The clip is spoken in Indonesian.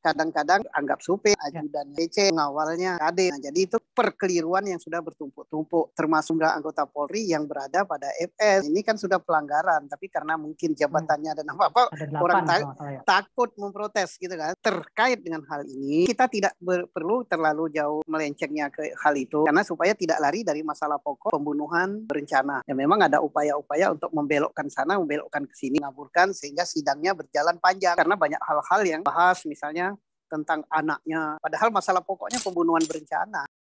kadang-kadang anggap supir, ajudan ya. DC, mengawalnya KD. Nah, jadi itu perkeliruan yang sudah bertumpuk-tumpuk, termasuk anggota Polri yang berada pada FS. Ini kan sudah pelanggaran, tapi karena mungkin hmm. jabatannya hmm. dan apa-apa, orang ta ya. takut memprotes gitu kan. Terkait dengan hal ini, kita tidak perlu terlalu jauh melencengnya ke hal itu, karena supaya tidak lari dari masalah pokok pembunuhan berencana. Ya memang ada upaya-upaya untuk membelokkan sana, membelokkan ke sini, ngaburkan sehingga sidangnya berjalan panjang karena banyak hal-hal yang bahas misalnya tentang anaknya. Padahal masalah pokoknya pembunuhan berencana.